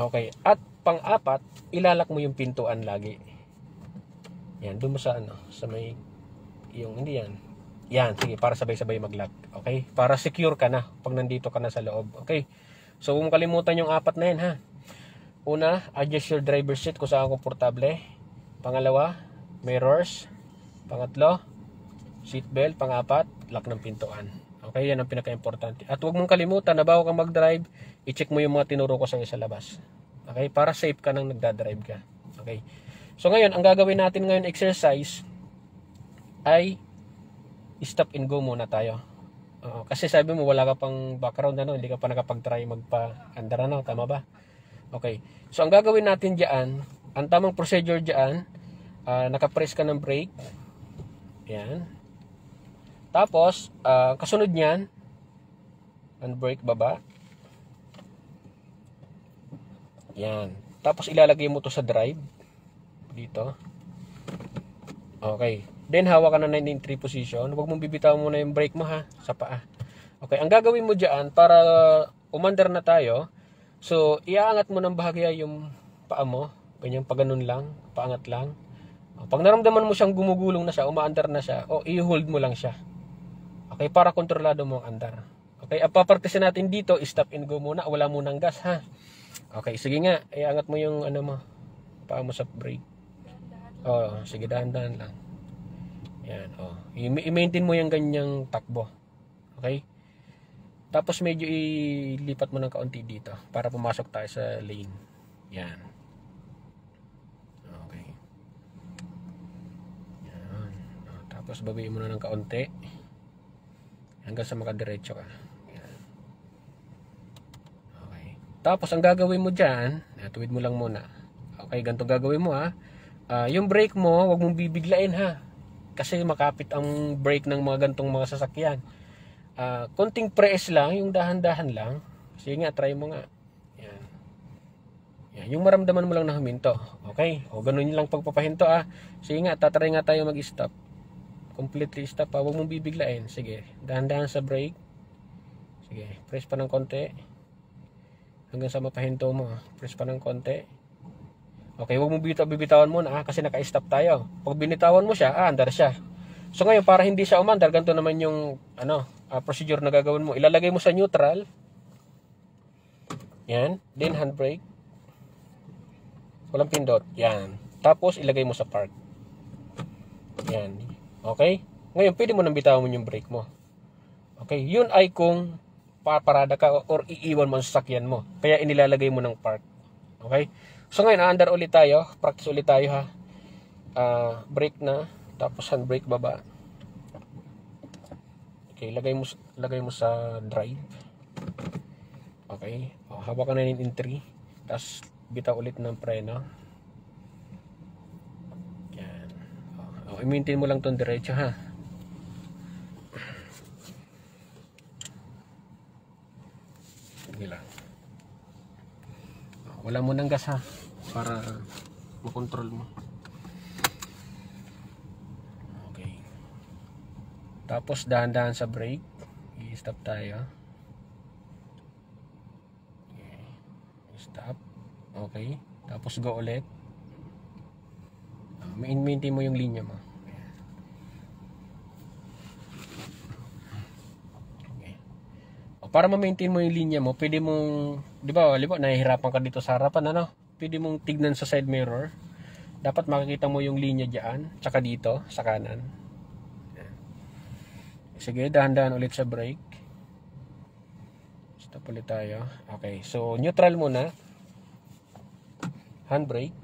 Okay. At pang-apat, ilalak mo yung pintuan lagi. Yan, doon mo sa ano, sa may yung hindi yan. Yan, sige, para sabay-sabay mag-lock. Okay? Para secure ka na pag nandito ka na sa loob. Okay? So huwag kalimutan yung apat na yan ha. Una, adjust your driver seat kung saan komportable. Pangalawa, mirrors. Pangatlo, seatbelt. Pangapat, lock ng pintuan. Okay, yan ang pinaka-importante. At huwag mong kalimutan na bago kang mag-drive, i-check mo yung mga tinuro ko sa isa labas. Okay, para safe ka nang nagda-drive ka. Okay. So ngayon, ang gagawin natin ngayon exercise ay stop and go muna tayo. Oo, kasi sabi mo wala ka pang background ano, hindi ka pa nakapag-try magpa-under ano, tama ba? Okay. So ang gagawin natin diyan, ang tamang procedure diyan, uh, ah, naka-press ka ng brake. Yan. Tapos, uh, kasunod niyan, unbrake baba. Yan. Tapos ilalagay mo to sa drive dito. Okay. Then hawak ka na 19.3 position. Huwag mong bibitaw muna yung brake mo ha sa paa. Okay, ang gagawin mo diyan para umandar na tayo. So, iaangat mo ng bahagya yung paa mo. Ganyan pa ganun lang, paangat lang. Pag naramdaman mo siyang gumugulong na siya, umaandar na siya, o i-hold mo lang siya. Okay, para kontrolado mo ang andar. Okay, apapartisin natin dito, stop and go muna, wala munang gas ha. Okay, sige nga, iangat mo yung ano mo, paa mo sa brake. Oh, sige dahan-dahan lang. Yan, oh. I-maintain mo yung ganyang takbo. Okay? Tapos medyo ilipat mo ng kaunti dito para pumasok tayo sa lane. Yan. Okay. Yan. O, oh, tapos babayin mo na ng kaunti hanggang sa makadiretso ka. Yan. Okay. Tapos ang gagawin mo dyan, tuwid mo lang muna. Okay, ganito gagawin mo ha. Uh, ah, yung brake mo, huwag mong bibiglain ha kasi makapit ang brake ng mga gantong mga sasakyan uh, konting press lang yung dahan-dahan lang sige nga try mo nga yan. yan yung maramdaman mo lang na huminto okay o ganun lang pagpapahinto ah sige nga tatry nga tayo mag-stop completely stop ah huwag mong bibiglain sige dahan-dahan sa brake sige press pa ng konti hanggang sa mapahinto mo ah. press pa ng konti Okay, huwag mo bibitaw, bibitawan muna ah, kasi naka-stop tayo. Pag binitawan mo siya, aandar ah, siya. So ngayon, para hindi siya umandar, ganito naman yung ano, uh, procedure na gagawin mo. Ilalagay mo sa neutral. Yan. Then handbrake. Walang pindot. Yan. Tapos, ilagay mo sa park. Yan. Okay? Ngayon, pwede mo nang bitawan mo yung brake mo. Okay? Yun ay kung paparada ka or iiwan mo sa sasakyan mo. Kaya inilalagay mo ng park. Okay? So ngayon, under ulit tayo. Practice ulit tayo ha. Uh, ah, brake na. Tapos handbrake baba. Okay, lagay mo, lagay mo sa drive. Okay. O, oh, hawakan na in 3. Tapos bitaw ulit ng preno. Yan. Oh, oh, i-maintain mo lang tong diretso ha. Sige lang wala mo ng gas ha para makontrol mo okay tapos dahan-dahan sa brake i-stop tayo okay. stop okay tapos go ulit uh, ah, maintain mo yung linya mo para ma-maintain mo yung linya mo, pwede mong, di ba, di ba, nahihirapan ka dito sa harapan, ano? Pwede mong tignan sa side mirror. Dapat makikita mo yung linya diyan, tsaka dito, sa kanan. Sige, dahan-dahan ulit sa brake. Stop ulit tayo. Okay, so neutral muna. Handbrake.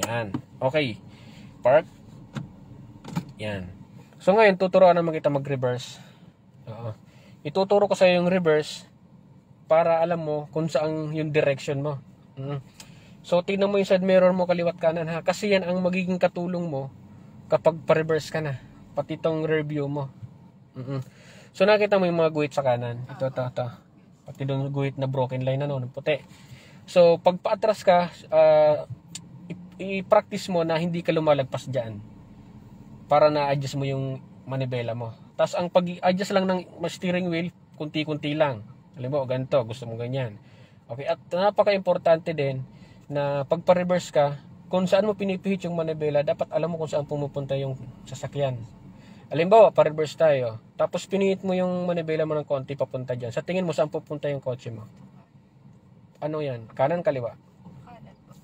Yan. Okay. Park. Yan. So ngayon, tuturuan naman kita mag-reverse Oo. Ituturo ko sa iyo yung reverse para alam mo kung saan yung direction mo. Mm. So, tingnan mo yung side mirror mo kaliwat kanan ha. Kasi yan ang magiging katulong mo kapag pa-reverse ka na. Pati tong rear view mo. Mm-mm. So, nakita mo yung mga guhit sa kanan. Ito, ito, ito. Pati yung guhit na broken line na ano, noon, puti. So, pag paatras ka, uh, i-practice mo na hindi ka lumalagpas dyan para na-adjust mo yung manibela mo. Tapos ang pag-adjust lang ng steering wheel, kunti-kunti lang. Alam mo, ganito, gusto mo ganyan. Okay, at napaka-importante din na pagpa-reverse ka, kung saan mo pinipihit yung manibela, dapat alam mo kung saan pumupunta yung sasakyan. Alimbawa, pa-reverse tayo. Tapos pinihit mo yung manibela mo ng konti papunta dyan. Sa tingin mo, saan pupunta yung kotse mo? Ano yan? Kanan, kaliwa?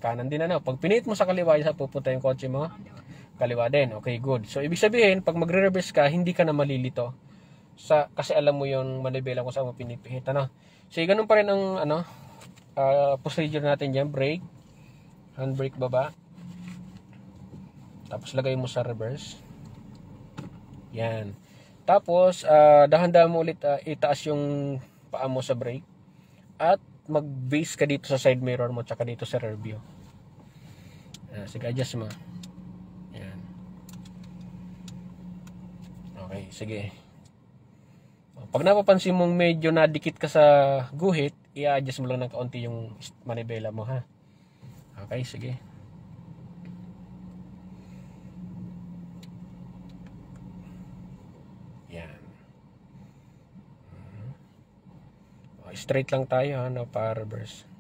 Kanan din ano. Pag pinihit mo sa kaliwa, saan pupunta yung kotse mo? Kaliwa Kaliwa din. Okay, good. So, ibig sabihin, pag magre-reverse ka, hindi ka na malilito. Sa, kasi alam mo yung manibela ko saan mo pinipihit. Ano? So, ganun pa rin ang ano, uh, procedure natin dyan. Brake. Handbrake baba. Tapos lagay mo sa reverse. Yan. Tapos, uh, dahan-dahan mo ulit uh, itaas yung paa mo sa brake. At mag-base ka dito sa side mirror mo tsaka dito sa rear view. Uh, sige, adjust mo. Okay, sige. Pag napapansin mong medyo nadikit ka sa guhit, i-adjust mo lang ng kaunti yung manibela mo ha. Okay, sige. Yan. Mm-hmm. Oh, straight lang tayo ha, no para reverse.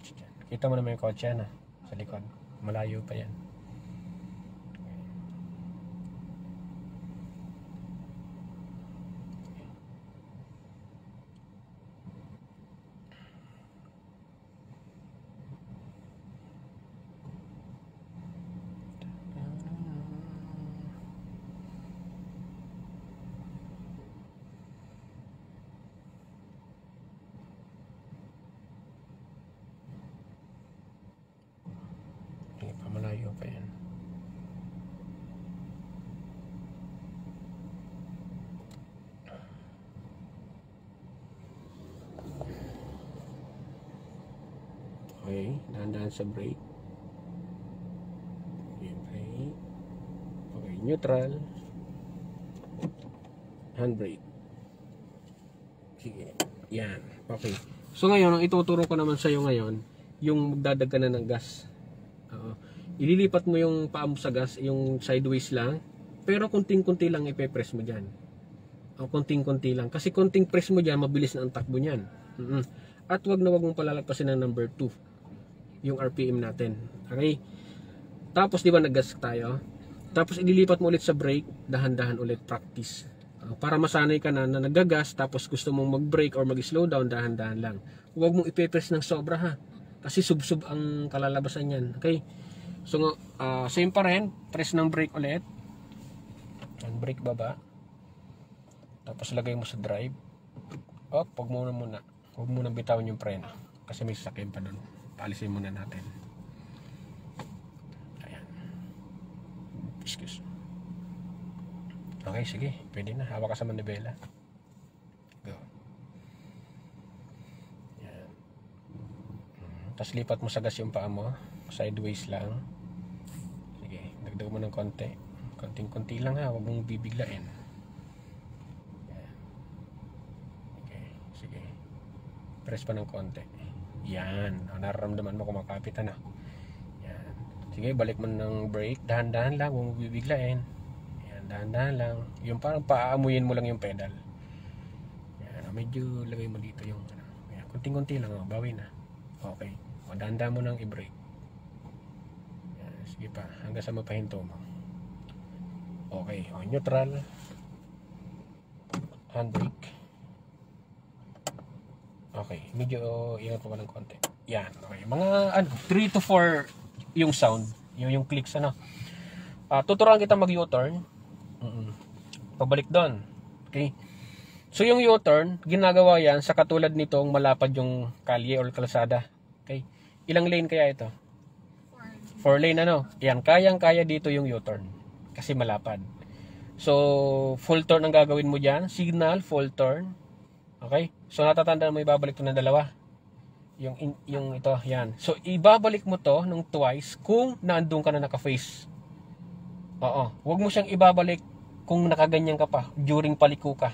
coach Kita mo naman yung kotse yan sa likod. Malayo pa yan. dahan sa brake. Okay, brake. Okay, neutral. Handbrake. Sige. Yan. Okay. So ngayon, ang ituturo ko naman sa iyo ngayon, yung magdadag ka na ng gas. Uh, ililipat mo yung paa mo sa gas, yung sideways lang, pero kunting-kunti lang ipe-press mo dyan. O kunting-kunti lang. Kasi kunting press mo dyan, mabilis na ang takbo niyan. Mm -hmm. At wag na wag mong palalagpasin ng number 2 yung RPM natin. Okay? Tapos, di ba nag-gas tayo? Tapos, ililipat mo ulit sa brake, dahan-dahan ulit practice. Uh, para masanay ka na na nag-gas, tapos gusto mong mag-brake or mag-slow down, dahan-dahan lang. Huwag mong ipepress ng sobra ha. Kasi sub-sub ang kalalabasan yan. Okay? So, uh, same pa rin. Press ng brake ulit. Ang brake baba. Tapos, lagay mo sa drive. Oh, pag muna muna. Huwag muna bitawan yung preno. Kasi may sasakyan pa doon alisin muna natin ayan excuse okay sige pwede na hawak ka sa manibela go ayan mhm. tapos lipat mo sa gas yung paa mo sideways lang sige dagdag mo ng konti konting konti lang ha huwag mong bibiglain ayan. okay sige press pa ng konti yan. Nararamdaman mo kumakapit na. Ano? Yan. Sige, balik mo ng brake. Dahan-dahan lang. Huwag mo bibiglain. Yan. Dahan-dahan lang. Yung parang paamuyin mo lang yung pedal. Yan. Ah, medyo lagay mo dito yung ano. Kunting-kunti lang. Oh. Bawi na. Okay. O, dahan-dahan mo nang i-brake. Sige pa. Hanggang sa mapahinto mo. Okay. O, neutral. Handbrake. Okay, medyo iyan ko ng konti. Yan, okay. Mga ano, 3 to 4 yung sound, yung, yung clicks ano. Uh, tuturuan kita mag U-turn. Mm-mm. Pabalik doon. Okay. So yung U-turn, ginagawa yan sa katulad nitong malapad yung kalye or kalsada. Okay. Ilang lane kaya ito? 4 lane ano. Yan, kayang-kaya dito yung U-turn. Kasi malapad. So, full turn ang gagawin mo diyan, Signal, full turn Okay? So natatandaan mo ibabalik to ng dalawa. Yung in, yung ito, yan. So ibabalik mo to ng twice kung nandoon ka na naka-face. Oo. Huwag mo siyang ibabalik kung nakaganyan ka pa during paliko ka.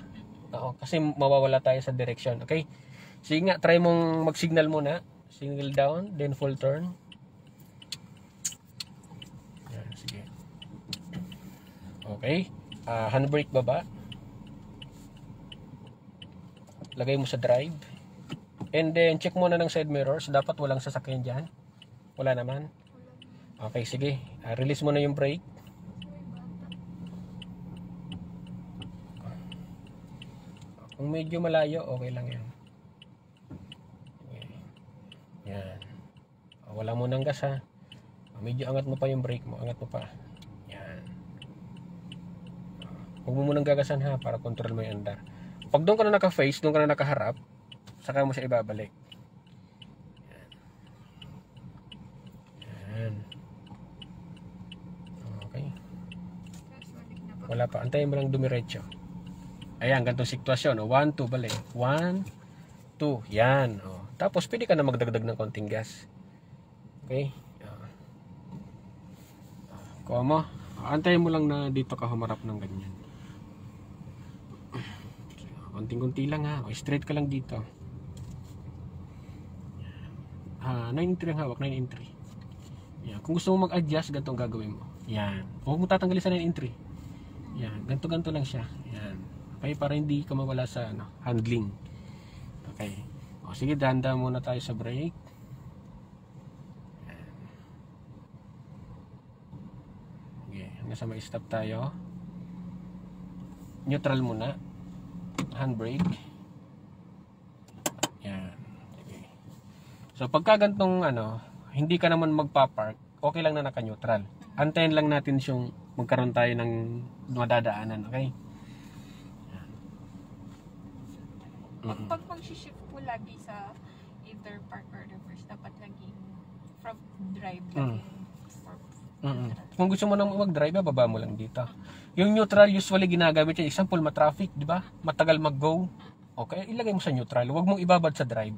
Oo. Kasi mawawala tayo sa direction. Okay? Sige nga, try mong mag-signal muna. Signal down, then full turn. Yan, sige. Okay. Uh, handbrake baba lagay mo sa drive and then check muna ng side mirrors dapat walang sasakyan dyan wala naman okay sige uh, release na yung brake kung medyo malayo okay lang yan yan ah, wala mo ng gas ha ah, medyo angat mo pa yung brake mo angat mo pa yan huwag mo munang gagasan ha para control mo yung andar pag doon ka na naka-face, doon ka na nakaharap, saka mo siya ibabalik. Yan. Okay. Wala pa. Antayin mo lang dumiretso. Ayan, ganitong sitwasyon. 1, 2, balik. 1, 2. Yan. O. Oh. Tapos, pwede ka na magdagdag ng konting gas. Okay? Ah. Kuha mo. Antayin mo lang na dito ka humarap ng ganyan konting-kunti lang ha o straight ka lang dito uh, ah, 9 entry ang hawak 9 entry yan. kung gusto mo mag-adjust ganito ang gagawin mo yan huwag mo tatanggalin sa 9 entry yan ganito ganito lang siya yan okay, para hindi ka mawala sa ano, handling okay o, sige danda muna tayo sa brake yan. okay hanggang sa may stop tayo neutral muna handbrake. Yan. Okay. So pagka gantong ano, hindi ka naman magpa-park, okay lang na naka-neutral. Antayin lang natin 'yung magkaroon tayo ng madadaanan, okay? Pag, pag mag-shift po lagi sa either park or reverse, dapat naging from drive lagi. Mm. Mm-mm. Kung gusto mo nang mag-drive, baba mo lang dito. Yung neutral, usually ginagamit yan. Example, matraffic, di ba? Matagal mag-go. Okay, ilagay mo sa neutral. Huwag mong ibabad sa drive.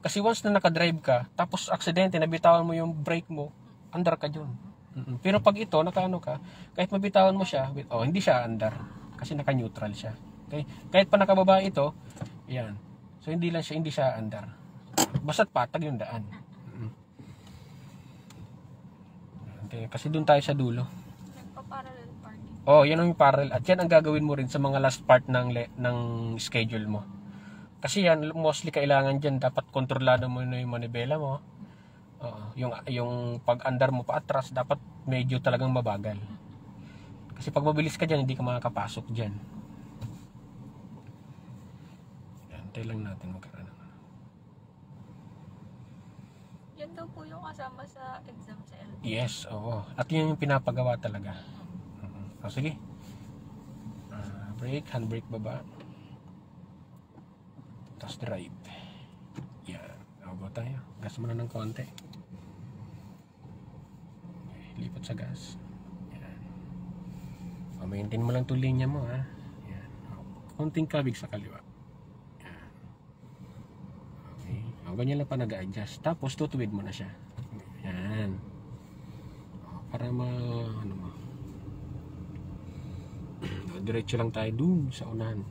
Kasi once na nakadrive ka, tapos aksidente, nabitawan mo yung brake mo, andar ka dyan. Mm-mm. Pero pag ito, nakaano ka, kahit mabitawan mo siya, oh, hindi siya andar. Kasi naka-neutral siya. Okay? Kahit pa nakababa ito, yan. So hindi lang siya, hindi siya andar. Basta't patag yung daan. Okay, kasi doon tayo sa dulo. Nagpa-parallel parking. Oh, yan ang parallel. At yan ang gagawin mo rin sa mga last part ng ng schedule mo. Kasi yan mostly kailangan diyan dapat kontrolado mo na yung manibela mo. Uh, yung yung pag-andar mo paatras dapat medyo talagang mabagal. Kasi pag mabilis ka diyan hindi ka makakapasok diyan. Antay lang natin magkaroon. Yan daw po yung kasama sa exam Yes, oo. At yun yung pinapagawa talaga. Mm-hmm. O, sige. Uh, ah, brake, handbrake baba. Tapos drive. Yan. O, go tayo. Gas mo na ng konti. Okay, lipat sa gas. Yan. O, maintain mo lang itong linya mo, ha. Yan. O, konting kabig sa kaliwa. Yan. Okay. O, ganyan lang pa nag-adjust. Tapos, tutuwid mo na siya tayo ma ano ma ah, <clears throat> diretso lang tayo dun sa unahan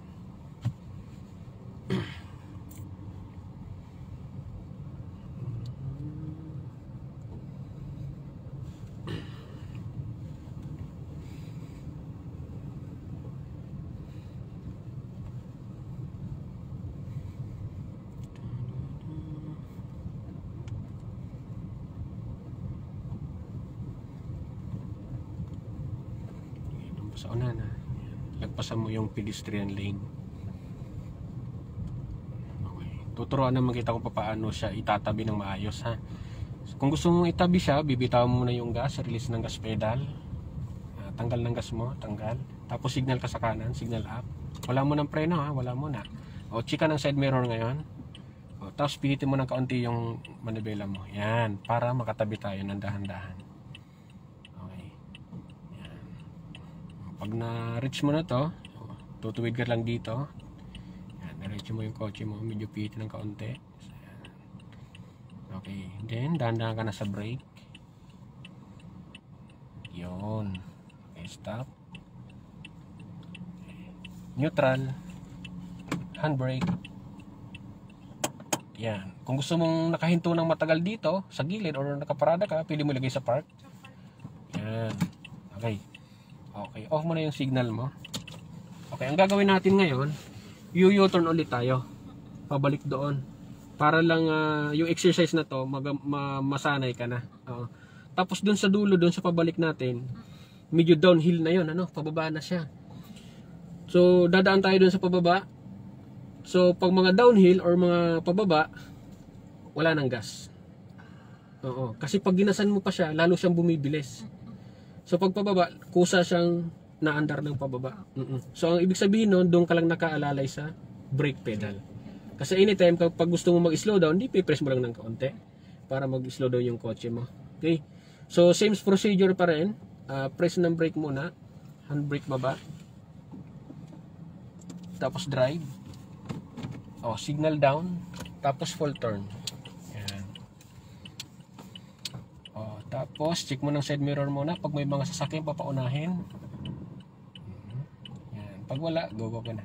pedestrian lane okay. tuturuan naman kita kung paano siya itatabi ng maayos ha kung gusto mong itabi siya bibitaw mo na yung gas release ng gas pedal uh, tanggal ng gas mo tanggal tapos signal ka sa kanan signal up wala mo ng preno ha wala mo na o chika ng side mirror ngayon o, tapos pinitin mo ng kaunti yung manibela mo yan para makatabi tayo ng dahan-dahan okay. pag na reach mo na to tutuwid ka lang dito yan, diretso mo yung kotse mo medyo pihit ng kaunti okay then dahan-dahan ka na sa brake yun okay stop neutral handbrake yan kung gusto mong nakahinto ng matagal dito sa gilid or nakaparada ka pili mo ilagay sa park yan okay okay off mo na yung signal mo Okay, ang gagawin natin ngayon, u-turn ulit tayo. Pabalik doon. Para lang uh, yung exercise na to, mag ma masanay ka na. Oo. Tapos doon sa dulo, doon sa pabalik natin, medyo downhill na yon ano, pababa na siya. So, dadaan tayo doon sa pababa. So, pag mga downhill or mga pababa, wala nang gas. Oo, kasi pag ginasan mo pa siya, lalo siyang bumibilis. So, pag pababa, kusa siyang na andar ng pababa. Mm-mm. So ang ibig sabihin nun, doon ka lang nakaalalay sa brake pedal. Kasi anytime pag gusto mo mag-slow down, di press mo lang ng kaunti para mag-slow down yung kotse mo. Okay? So same procedure pa rin. Uh, press ng brake muna. Handbrake baba. Tapos drive. Oh, signal down. Tapos full turn. Ayan. Oh, tapos check mo ng side mirror muna pag may mga sasakyan papaunahin. Pag wala, go ko na.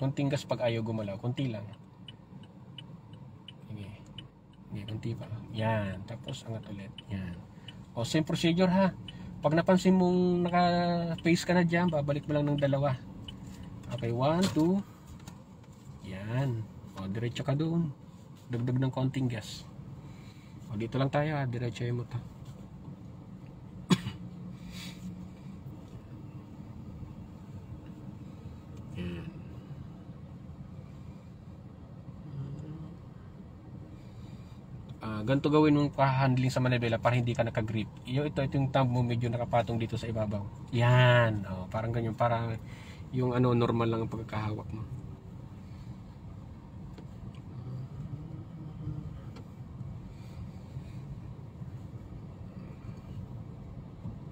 konting gas pag ayaw gumalaw. konti lang. Sige. Sige, konti pa. Yan. Tapos angat ulit. Yan. O, same procedure ha. Pag napansin mong naka-face ka na dyan, babalik mo lang ng dalawa. Okay, 1, 2. Yan. O, diretso ka doon. Dagdag ng konting gas. O, dito lang tayo ha. Diretso yung mo to. uh, ganito gawin mong handling sa manibela para hindi ka nakagrip. Iyo ito ito yung thumb mo medyo nakapatong dito sa ibabaw. Yan, oh, parang ganyan para yung ano normal lang ang pagkakahawak mo.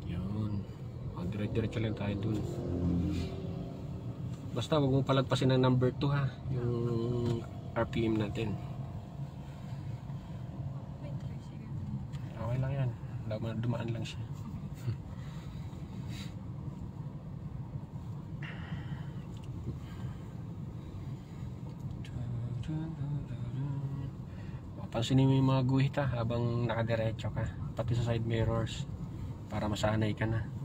Yun. Oh, dire-diretso lang tayo dun. Basta wag mong palagpasin ang number 2 ha, yung RPM natin. Laman, dumaan lang siya. Pansinin mo yung mga guhit ha, ah, habang nakadiretso ka. Pati sa side mirrors. Para masanay ka na.